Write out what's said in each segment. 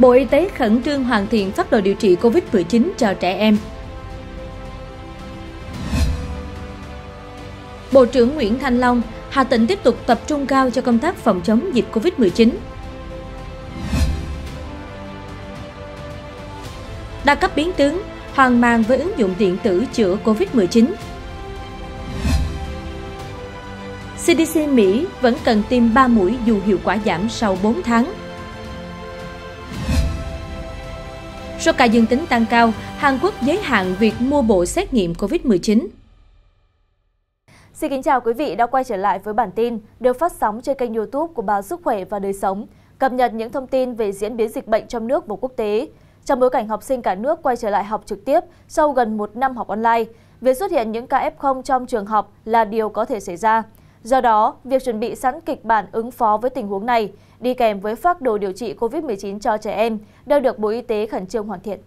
Bộ Y tế khẩn trương hoàn thiện phát đồ điều trị COVID-19 cho trẻ em. Bộ trưởng Nguyễn Thanh Long, Hà Tĩnh tiếp tục tập trung cao cho công tác phòng chống dịch COVID-19. Đa cấp biến tướng, hoang mang với ứng dụng điện tử chữa COVID-19. CDC Mỹ vẫn cần tiêm 3 mũi dù hiệu quả giảm sau 4 tháng. Số ca dương tính tăng cao, Hàn Quốc giới hạn việc mua bộ xét nghiệm COVID-19. Xin kính chào quý vị đã quay trở lại với bản tin được phát sóng trên kênh youtube của báo Sức khỏe và Đời sống, cập nhật những thông tin về diễn biến dịch bệnh trong nước và quốc tế. Trong bối cảnh học sinh cả nước quay trở lại học trực tiếp sau gần một năm học online, việc xuất hiện những ca F0 trong trường học là điều có thể xảy ra do đó việc chuẩn bị sẵn kịch bản ứng phó với tình huống này đi kèm với phác đồ điều trị covid một chín cho trẻ em đang được bộ y tế khẩn trương hoàn thiện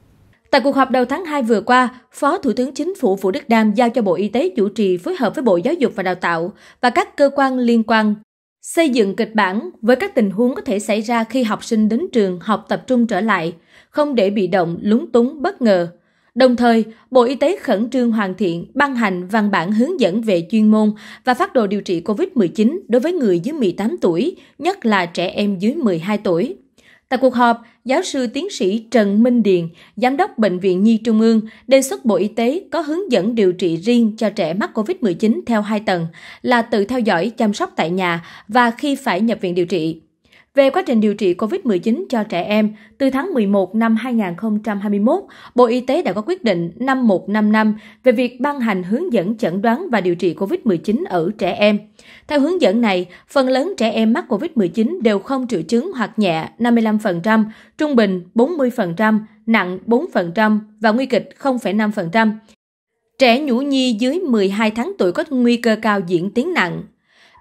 Tại cuộc họp đầu tháng 2 vừa qua, Phó Thủ tướng Chính phủ Vũ Đức Đam giao cho Bộ Y tế chủ trì phối hợp với Bộ Giáo dục và Đào tạo và các cơ quan liên quan xây dựng kịch bản với các tình huống có thể xảy ra khi học sinh đến trường học tập trung trở lại, không để bị động, lúng túng, bất ngờ đồng thời bộ y tế khẩn trương hoàn thiện ban hành văn bản hướng dẫn về chuyên môn và phát đồ điều trị covid một chín đối với người dưới 18 tuổi nhất là trẻ em dưới 12 tuổi Tại cuộc họp, giáo sư tiến sĩ Trần Minh Điền, giám đốc Bệnh viện Nhi Trung ương, đề xuất Bộ Y tế có hướng dẫn điều trị riêng cho trẻ mắc COVID-19 theo hai tầng là tự theo dõi chăm sóc tại nhà và khi phải nhập viện điều trị. Về quá trình điều trị COVID-19 cho trẻ em, từ tháng 11 năm 2021, Bộ Y tế đã có quyết định 5155 về việc ban hành hướng dẫn chẩn đoán và điều trị COVID-19 ở trẻ em. Theo hướng dẫn này, phần lớn trẻ em mắc COVID-19 đều không triệu chứng hoặc nhẹ 55%, trung bình 40%, nặng 4% và nguy kịch 0,5%. Trẻ nhũ nhi dưới 12 tháng tuổi có nguy cơ cao diễn tiến nặng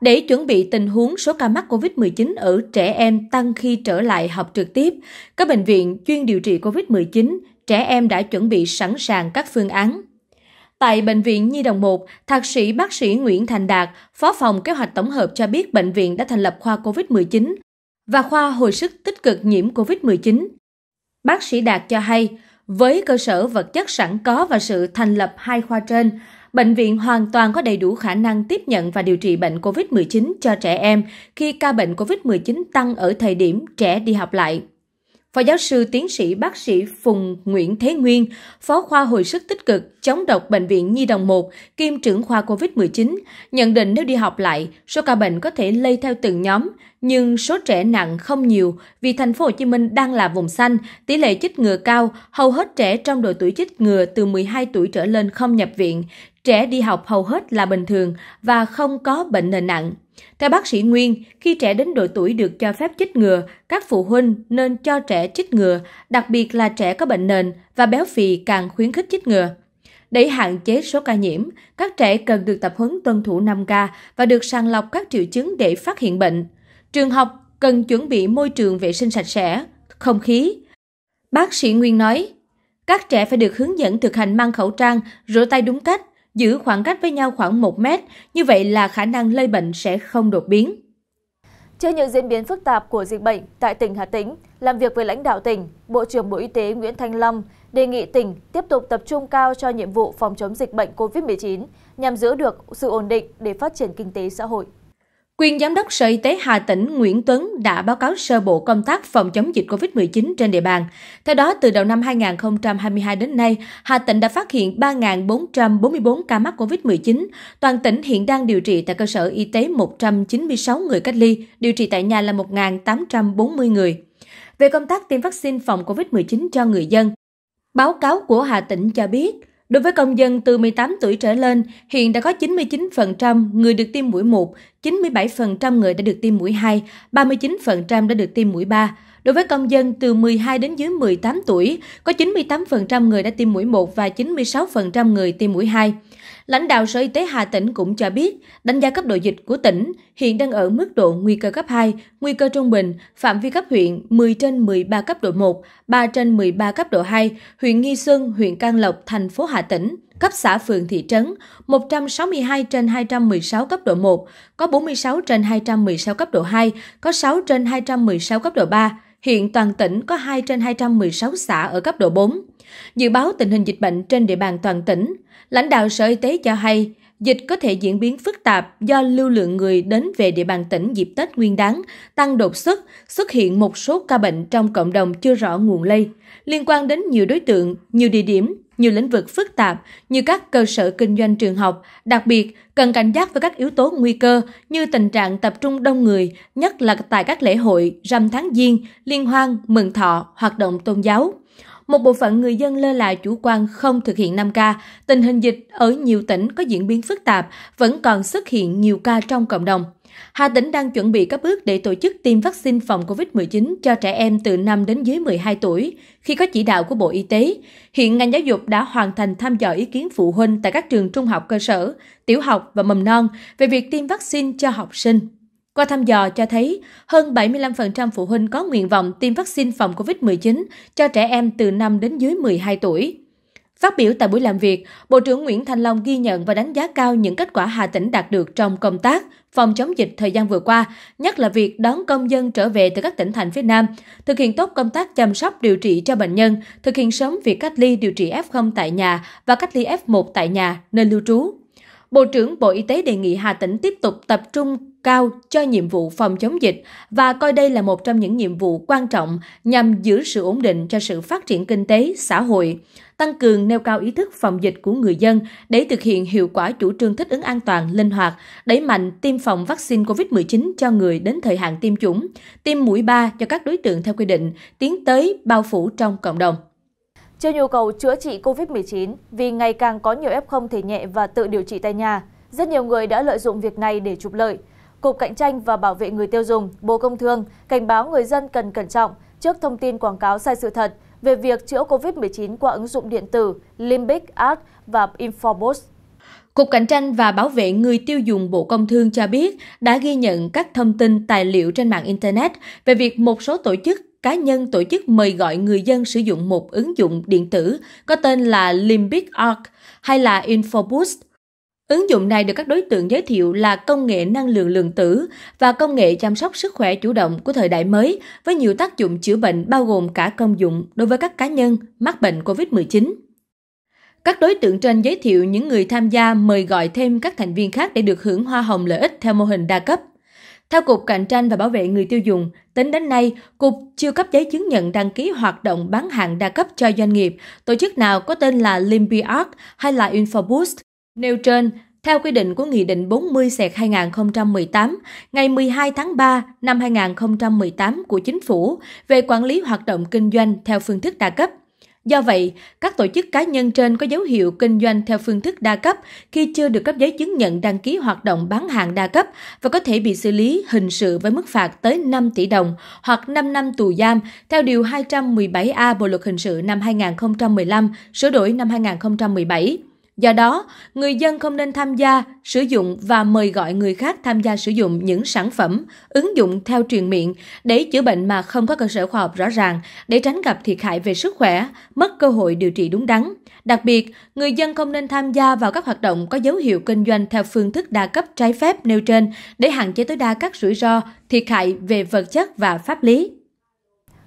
để chuẩn bị tình huống số ca mắc covid 19 ở trẻ em tăng khi trở lại học trực tiếp các bệnh viện chuyên điều trị covid 19 trẻ em đã chuẩn bị sẵn sàng các phương án Tại Bệnh viện Nhi Đồng 1, Thạc sĩ bác sĩ Nguyễn Thành Đạt, Phó phòng Kế hoạch Tổng hợp cho biết bệnh viện đã thành lập khoa COVID-19 và khoa hồi sức tích cực nhiễm COVID-19. Bác sĩ Đạt cho hay, với cơ sở vật chất sẵn có và sự thành lập hai khoa trên, bệnh viện hoàn toàn có đầy đủ khả năng tiếp nhận và điều trị bệnh covid một mươi chín cho trẻ em khi ca bệnh covid một mươi chín tăng ở thời điểm trẻ đi học lại Phó giáo sư tiến sĩ bác sĩ Phùng Nguyễn Thế Nguyên, Phó khoa hồi sức tích cực chống độc Bệnh viện Nhi Đồng 1, kiêm trưởng khoa COVID-19, nhận định nếu đi học lại, số ca bệnh có thể lây theo từng nhóm, nhưng số trẻ nặng không nhiều vì thành phố Hồ Chí Minh đang là vùng xanh, tỷ lệ chích ngừa cao, hầu hết trẻ trong độ tuổi chích ngừa từ 12 tuổi trở lên không nhập viện, trẻ đi học hầu hết là bình thường và không có bệnh nền nặng theo bác sĩ nguyên khi trẻ đến độ tuổi được cho phép chích ngừa các phụ huynh nên cho trẻ chích ngừa đặc biệt là trẻ có bệnh nền và béo phì càng khuyến khích chích ngừa để hạn chế số ca nhiễm các trẻ cần được tập huấn tuân thủ 5 k và được sàng lọc các triệu chứng để phát hiện bệnh trường học cần chuẩn bị môi trường vệ sinh sạch sẽ không khí bác sĩ nguyên nói các trẻ phải được hướng dẫn thực hành mang khẩu trang rửa tay đúng cách giữ khoảng cách với nhau khoảng 1 mét, như vậy là khả năng lây bệnh sẽ không đột biến. Trước những diễn biến phức tạp của dịch bệnh tại tỉnh Hà Tĩnh, làm việc với lãnh đạo tỉnh, Bộ trưởng Bộ Y tế Nguyễn Thanh Long đề nghị tỉnh tiếp tục tập trung cao cho nhiệm vụ phòng chống dịch bệnh COVID-19 nhằm giữ được sự ổn định để phát triển kinh tế xã hội. Quyền Giám đốc Sở Y tế Hà Tĩnh Nguyễn Tuấn đã báo cáo sơ bộ công tác phòng chống dịch COVID-19 trên địa bàn. Theo đó, từ đầu năm 2022 đến nay, Hà Tĩnh đã phát hiện 3.444 ca mắc COVID-19. Toàn tỉnh hiện đang điều trị tại cơ sở y tế 196 người cách ly, điều trị tại nhà là 1.840 người. Về công tác tiêm vaccine phòng COVID-19 cho người dân, báo cáo của Hà Tĩnh cho biết, Đối với công dân từ 18 tuổi trở lên, hiện đã có 99% người được tiêm mũi 1, 97% người đã được tiêm mũi 2, 39% đã được tiêm mũi 3, Đối với công dân từ 12 đến dưới 18 tuổi, có 98% người đã tiêm mũi 1 và 96% người tiêm mũi 2. Lãnh đạo Sở Y tế Hà Tĩnh cũng cho biết, đánh giá cấp độ dịch của tỉnh hiện đang ở mức độ nguy cơ cấp 2, nguy cơ trung bình, phạm vi cấp huyện 10 trên 13 cấp độ 1, 3 trên 13 cấp độ 2, huyện Nghi Xuân, huyện Can Lộc, thành phố Hà Tĩnh, cấp xã phường thị trấn, 162 trên 216 cấp độ 1, có 46 trên 216 cấp độ 2, có 6 trên 216 cấp độ 3. Hiện toàn tỉnh có 2 trên 216 xã ở cấp độ 4. Dự báo tình hình dịch bệnh trên địa bàn toàn tỉnh, lãnh đạo Sở Y tế cho hay dịch có thể diễn biến phức tạp do lưu lượng người đến về địa bàn tỉnh dịp Tết Nguyên đáng tăng đột xuất, xuất hiện một số ca bệnh trong cộng đồng chưa rõ nguồn lây, liên quan đến nhiều đối tượng, nhiều địa điểm, nhiều lĩnh vực phức tạp như các cơ sở kinh doanh trường học đặc biệt cần cảnh giác với các yếu tố nguy cơ như tình trạng tập trung đông người nhất là tại các lễ hội rằm tháng giêng liên hoan mừng thọ hoạt động tôn giáo một bộ phận người dân lơ là chủ quan không thực hiện 5K, tình hình dịch ở nhiều tỉnh có diễn biến phức tạp, vẫn còn xuất hiện nhiều ca trong cộng đồng. Hà Tĩnh đang chuẩn bị các bước để tổ chức tiêm vaccine phòng COVID-19 cho trẻ em từ 5 đến dưới 12 tuổi, khi có chỉ đạo của Bộ Y tế. Hiện ngành giáo dục đã hoàn thành thăm dò ý kiến phụ huynh tại các trường trung học cơ sở, tiểu học và mầm non về việc tiêm vaccine cho học sinh. Qua thăm dò cho thấy, hơn 75% phụ huynh có nguyện vọng tiêm vaccine phòng COVID 19 cho trẻ em từ 5 đến dưới 12 tuổi. Phát biểu tại buổi làm việc, Bộ trưởng Nguyễn Thanh Long ghi nhận và đánh giá cao những kết quả Hà Tĩnh đạt được trong công tác phòng chống dịch thời gian vừa qua, nhất là việc đón công dân trở về từ các tỉnh thành phía Nam, thực hiện tốt công tác chăm sóc điều trị cho bệnh nhân, thực hiện sớm việc cách ly điều trị F0 tại nhà và cách ly F1 tại nhà, nơi lưu trú. Bộ trưởng Bộ Y tế đề nghị Hà Tĩnh tiếp tục tập trung cao cho nhiệm vụ phòng chống dịch và coi đây là một trong những nhiệm vụ quan trọng nhằm giữ sự ổn định cho sự phát triển kinh tế, xã hội, tăng cường nêu cao ý thức phòng dịch của người dân để thực hiện hiệu quả chủ trương thích ứng an toàn, linh hoạt, đẩy mạnh tiêm phòng vaccine COVID-19 cho người đến thời hạn tiêm chủng, tiêm mũi 3 cho các đối tượng theo quy định, tiến tới bao phủ trong cộng đồng. Trước nhu cầu chữa trị COVID-19, vì ngày càng có nhiều F0 thể nhẹ và tự điều trị tại nhà, rất nhiều người đã lợi dụng việc này để trục lợi – cục cạnh tranh và bảo vệ người tiêu dùng bộ công thương cảnh báo người dân cần cẩn trọng trước thông tin quảng cáo sai sự thật về việc chữa covid 19 qua ứng dụng điện tử limbic art và infobos Cục Cạnh tranh và Bảo vệ người tiêu dùng Bộ Công Thương cho biết đã ghi nhận các thông tin tài liệu trên mạng Internet về việc một số tổ chức cá nhân tổ chức mời gọi người dân sử dụng một ứng dụng điện tử có tên là Limbic Arc hay là Infoboost Ứng dụng này được các đối tượng giới thiệu là công nghệ năng lượng lượng tử và công nghệ chăm sóc sức khỏe chủ động của thời đại mới với nhiều tác dụng chữa bệnh bao gồm cả công dụng đối với các cá nhân mắc bệnh COVID-19. Các đối tượng trên giới thiệu những người tham gia mời gọi thêm các thành viên khác để được hưởng hoa hồng lợi ích theo mô hình đa cấp. Theo Cục Cạnh tranh và Bảo vệ người tiêu dùng, tính đến nay, Cục chưa cấp giấy chứng nhận đăng ký hoạt động bán hàng đa cấp cho doanh nghiệp, tổ chức nào có tên là Limby hay là Infoboost nêu trên theo quy định của Nghị định 40 hai nghìn một mươi tám ngày 12 tháng 3 năm 2018 của Chính phủ về quản lý hoạt động kinh doanh theo phương thức đa cấp. Do vậy, các tổ chức cá nhân trên có dấu hiệu kinh doanh theo phương thức đa cấp khi chưa được cấp giấy chứng nhận đăng ký hoạt động bán hàng đa cấp và có thể bị xử lý hình sự với mức phạt tới 5 tỷ đồng hoặc 5 năm tù giam theo Điều 217A Bộ Luật Hình sự năm 2015, sửa đổi năm 2017 do đó người dân không nên tham gia sử dụng và mời gọi người khác tham gia sử dụng những sản phẩm ứng dụng theo truyền miệng để chữa bệnh mà không có cơ sở khoa học rõ ràng để tránh gặp thiệt hại về sức khỏe mất cơ hội điều trị đúng đắn đặc biệt người dân không nên tham gia vào các hoạt động có dấu hiệu kinh doanh theo phương thức đa cấp trái phép nêu trên để hạn chế tối đa các rủi ro thiệt hại về vật chất và pháp lý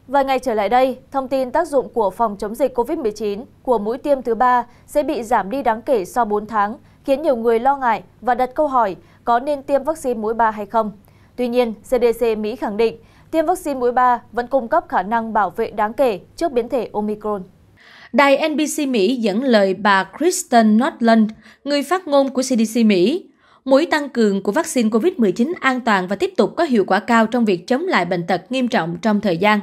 vài ngày trở lại đây thông tin tác dụng của phòng chống dịch covid một chín của mũi tiêm thứ ba sẽ bị giảm đi đáng kể sau bốn tháng khiến nhiều người lo ngại và đặt câu hỏi có nên tiêm vaccine mũi ba hay không tuy nhiên cdc mỹ khẳng định tiêm vaccine mũi ba vẫn cung cấp khả năng bảo vệ đáng kể trước biến thể omicron Đài NBC Mỹ dẫn lời bà Kristen Nordland, người phát ngôn của CDC Mỹ. Mũi tăng cường của vaccine COVID-19 an toàn và tiếp tục có hiệu quả cao trong việc chống lại bệnh tật nghiêm trọng trong thời gian.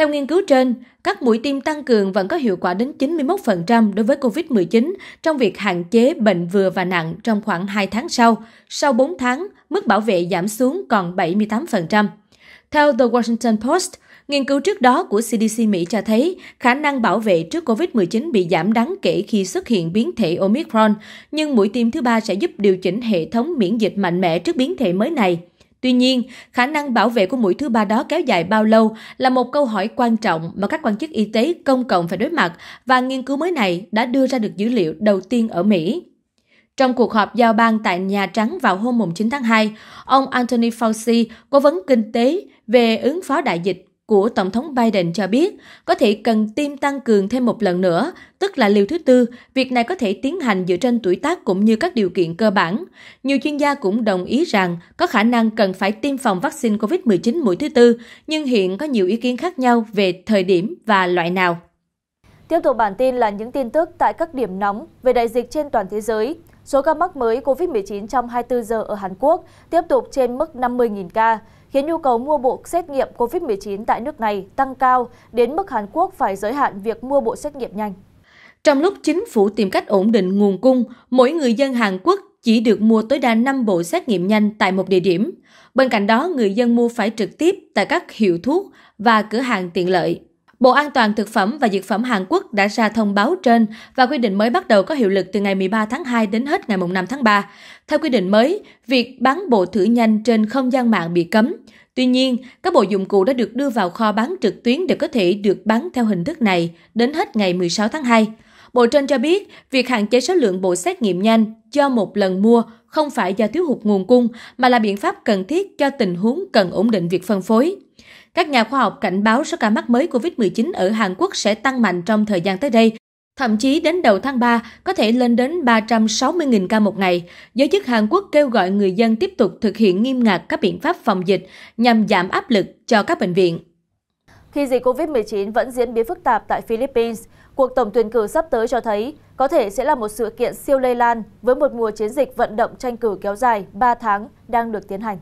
Theo nghiên cứu trên, các mũi tiêm tăng cường vẫn có hiệu quả đến 91% đối với COVID 19 trong việc hạn chế bệnh vừa và nặng trong khoảng 2 tháng sau. Sau 4 tháng, mức bảo vệ giảm xuống còn 78%. Theo The Washington Post, nghiên cứu trước đó của CDC Mỹ cho thấy khả năng bảo vệ trước COVID-19 bị giảm đáng kể khi xuất hiện biến thể Omicron, nhưng mũi tiêm thứ ba sẽ giúp điều chỉnh hệ thống miễn dịch mạnh mẽ trước biến thể mới này. Tuy nhiên, khả năng bảo vệ của mũi thứ ba đó kéo dài bao lâu là một câu hỏi quan trọng mà các quan chức y tế công cộng phải đối mặt và nghiên cứu mới này đã đưa ra được dữ liệu đầu tiên ở Mỹ. Trong cuộc họp giao ban tại Nhà Trắng vào hôm 9 tháng 2, ông Anthony Fauci, cố vấn kinh tế về ứng phó đại dịch của Tổng thống Biden cho biết có thể cần tiêm tăng cường thêm một lần nữa, tức là liều thứ tư, việc này có thể tiến hành dựa trên tuổi tác cũng như các điều kiện cơ bản. Nhiều chuyên gia cũng đồng ý rằng có khả năng cần phải tiêm phòng vaccine COVID-19 mũi thứ tư, nhưng hiện có nhiều ý kiến khác nhau về thời điểm và loại nào. Tiếp tục bản tin là những tin tức tại các điểm nóng về đại dịch trên toàn thế giới. Số ca mắc mới COVID-19 trong 24 giờ ở Hàn Quốc tiếp tục trên mức 50.000 ca khiến nhu cầu mua bộ xét nghiệm covid 19 tại nước này tăng cao đến mức hàn quốc phải giới hạn việc mua bộ xét nghiệm nhanh trong lúc chính phủ tìm cách ổn định nguồn cung, mỗi người dân Hàn Quốc chỉ được mua tối đa 5 bộ xét nghiệm nhanh tại một địa điểm. Bên cạnh đó, người dân mua phải trực tiếp tại các hiệu thuốc và cửa hàng tiện lợi. Bộ An toàn Thực phẩm và Dược phẩm Hàn Quốc đã ra thông báo trên và quy định mới bắt đầu có hiệu lực từ ngày 13 tháng 2 đến hết ngày 5 tháng 3. Theo quy định mới, việc bán bộ thử nhanh trên không gian mạng bị cấm. Tuy nhiên, các bộ dụng cụ đã được đưa vào kho bán trực tuyến để có thể được bán theo hình thức này đến hết ngày 16 tháng 2. Bộ trên cho biết, việc hạn chế số lượng bộ xét nghiệm nhanh cho một lần mua không phải do thiếu hụt nguồn cung mà là biện pháp cần thiết cho tình huống cần ổn định việc phân phối. Các nhà khoa học cảnh báo số ca mắc mới COVID-19 ở Hàn Quốc sẽ tăng mạnh trong thời gian tới đây, thậm chí đến đầu tháng 3 có thể lên đến 360.000 ca một ngày. Giới chức Hàn Quốc kêu gọi người dân tiếp tục thực hiện nghiêm ngặt các biện pháp phòng dịch nhằm giảm áp lực cho các bệnh viện. Khi dịch COVID-19 vẫn diễn biến phức tạp tại Philippines, cuộc tổng tuyển cử sắp tới cho thấy có thể sẽ là một sự kiện siêu lây lan với một mùa chiến dịch vận động tranh cử kéo dài 3 tháng đang được tiến hành.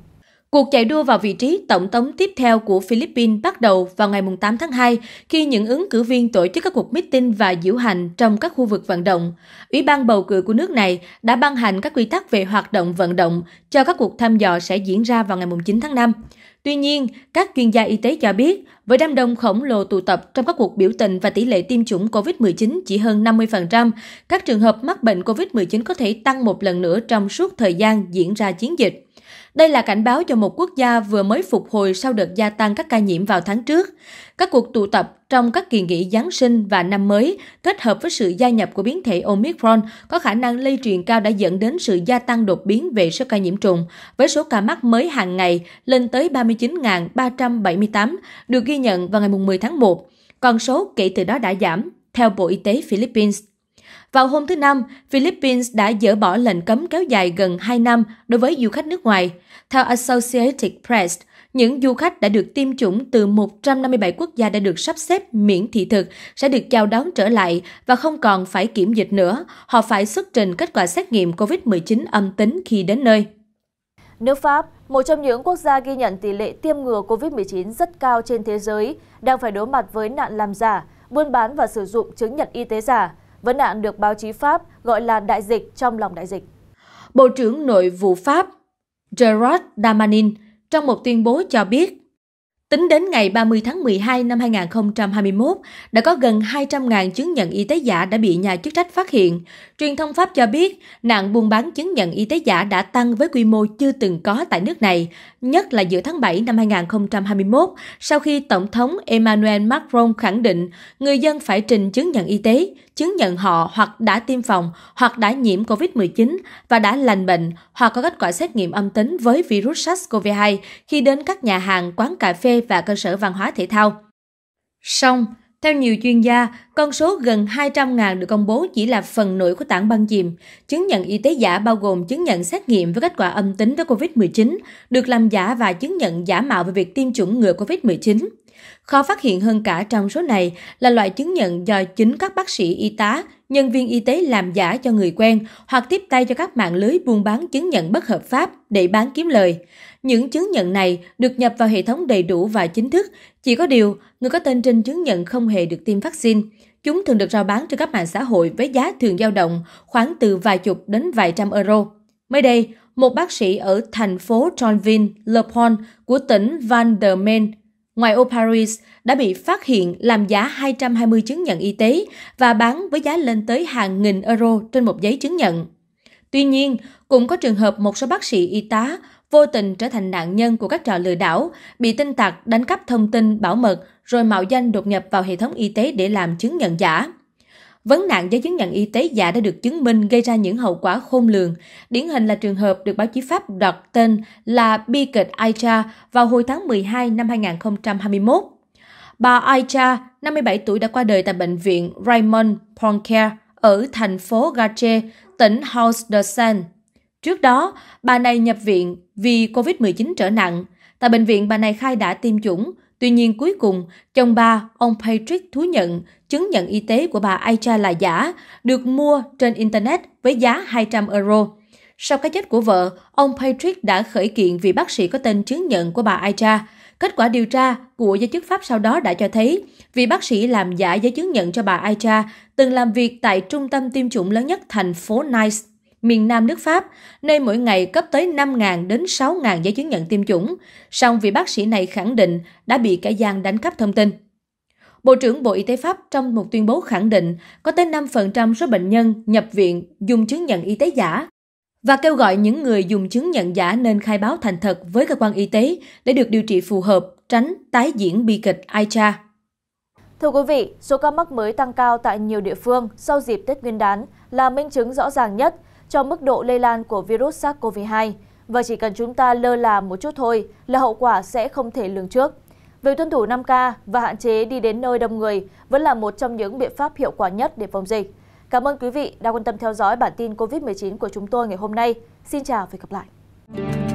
Cuộc chạy đua vào vị trí tổng thống tiếp theo của Philippines bắt đầu vào ngày 8 tháng 2 khi những ứng cử viên tổ chức các cuộc meeting và diễu hành trong các khu vực vận động. Ủy ban bầu cử của nước này đã ban hành các quy tắc về hoạt động vận động cho các cuộc thăm dò sẽ diễn ra vào ngày 9 tháng 5. Tuy nhiên, các chuyên gia y tế cho biết, với đám đông khổng lồ tụ tập trong các cuộc biểu tình và tỷ lệ tiêm chủng COVID-19 chỉ hơn 50%, các trường hợp mắc bệnh COVID-19 có thể tăng một lần nữa trong suốt thời gian diễn ra chiến dịch. Đây là cảnh báo cho một quốc gia vừa mới phục hồi sau đợt gia tăng các ca nhiễm vào tháng trước. Các cuộc tụ tập trong các kỳ nghỉ Giáng sinh và năm mới kết hợp với sự gia nhập của biến thể Omicron có khả năng lây truyền cao đã dẫn đến sự gia tăng đột biến về số ca nhiễm trùng, với số ca mắc mới hàng ngày lên tới 39.378 được ghi nhận vào ngày 10 tháng 1. Con số kể từ đó đã giảm, theo Bộ Y tế Philippines vào hôm thứ năm philippines đã dỡ bỏ lệnh cấm kéo dài gần hai năm đối với du khách nước ngoài theo associated press những du khách đã được tiêm chủng từ 157 quốc gia đã được sắp xếp miễn thị thực sẽ được chào đón trở lại và không còn phải kiểm dịch nữa. Họ phải xuất trình kết quả xét nghiệm COVID-19 âm tính khi đến nơi. Nước Pháp, một trong những quốc gia ghi nhận tỷ lệ tiêm ngừa COVID-19 rất cao trên thế giới, đang phải đối mặt với nạn làm giả, buôn bán và sử dụng chứng nhận y tế giả vấn nạn được báo chí Pháp gọi là đại dịch trong lòng đại dịch. Bộ trưởng Nội vụ Pháp Gerard Damanin trong một tuyên bố cho biết Tính đến ngày 30 tháng 12 năm 2021, đã có gần 200.000 chứng nhận y tế giả đã bị nhà chức trách phát hiện. Truyền thông Pháp cho biết, nạn buôn bán chứng nhận y tế giả đã tăng với quy mô chưa từng có tại nước này, nhất là giữa tháng 7 năm 2021, sau khi Tổng thống Emmanuel Macron khẳng định người dân phải trình chứng nhận y tế, chứng nhận họ hoặc đã tiêm phòng, hoặc đã nhiễm COVID-19 và đã lành bệnh, hoặc có kết quả xét nghiệm âm tính với virus SARS-CoV-2 khi đến các nhà hàng, quán cà phê và cơ sở văn hóa thể thao. Song, theo nhiều chuyên gia, con số gần 200.000 được công bố chỉ là phần nổi của tảng băng chìm. Chứng nhận y tế giả bao gồm chứng nhận xét nghiệm với kết quả âm tính với COVID-19, được làm giả và chứng nhận giả mạo về việc tiêm chủng ngừa COVID-19. Khó phát hiện hơn cả trong số này là loại chứng nhận do chính các bác sĩ y tá, nhân viên y tế làm giả cho người quen hoặc tiếp tay cho các mạng lưới buôn bán chứng nhận bất hợp pháp để bán kiếm lời. Những chứng nhận này được nhập vào hệ thống đầy đủ và chính thức, chỉ có điều người có tên trên chứng nhận không hề được tiêm vaccine. Chúng thường được rao bán trên các mạng xã hội với giá thường dao động khoảng từ vài chục đến vài trăm euro. Mới đây, một bác sĩ ở thành phố Tronville, Le Pont của tỉnh Van der Main ngoài ô paris đã bị phát hiện làm giả hai trăm hai mươi chứng nhận y tế và bán với giá lên tới hàng nghìn euro trên một giấy chứng nhận tuy nhiên cũng có trường hợp một số bác sĩ y tá vô tình trở thành nạn nhân của các trò lừa đảo bị tin tặc đánh cắp thông tin bảo mật rồi mạo danh đột nhập vào hệ thống y tế để làm chứng nhận giả Vấn nạn giấy chứng nhận y tế giả đã được chứng minh gây ra những hậu quả khôn lường. Điển hình là trường hợp được báo chí Pháp đặt tên là bi kịch Aicha vào hồi tháng 12 năm 2021. Bà Aicha, 57 tuổi đã qua đời tại bệnh viện Raymond Poincare ở thành phố Gache, tỉnh Hauts-de-Seine. Trước đó, bà này nhập viện vì COVID-19 trở nặng. Tại bệnh viện, bà này khai đã tiêm chủng. Tuy nhiên cuối cùng, chồng bà, ông Patrick thú nhận chứng nhận y tế của bà Aisha là giả, được mua trên Internet với giá 200 euro. Sau cái chết của vợ, ông Patrick đã khởi kiện vì bác sĩ có tên chứng nhận của bà Aisha. Kết quả điều tra của giới chức Pháp sau đó đã cho thấy vị bác sĩ làm giả giấy chứng nhận cho bà Aisha từng làm việc tại trung tâm tiêm chủng lớn nhất thành phố Nice, miền nam nước Pháp, nơi mỗi ngày cấp tới 5.000 đến 6.000 giấy chứng nhận tiêm chủng. Song vị bác sĩ này khẳng định đã bị kẻ gian đánh cắp thông tin bộ trưởng Bộ Y tế Pháp trong một tuyên bố khẳng định có tới 5% số bệnh nhân nhập viện dùng chứng nhận y tế giả và kêu gọi những người dùng chứng nhận giả nên khai báo thành thật với cơ quan y tế để được điều trị phù hợp, tránh tái diễn bi kịch Aicha. Thưa quý vị, số ca mắc mới tăng cao tại nhiều địa phương sau dịp Tết Nguyên đán là minh chứng rõ ràng nhất cho mức độ lây lan của virus SARS-CoV-2 và chỉ cần chúng ta lơ là một chút thôi là hậu quả sẽ không thể lường trước việc tuân thủ năm k và hạn chế đi đến nơi đông người vẫn là một trong những biện pháp hiệu quả nhất để phòng dịch cảm ơn quý vị đã quan tâm theo dõi bản tin covid 19 của chúng tôi ngày hôm nay xin chào và hẹn gặp lại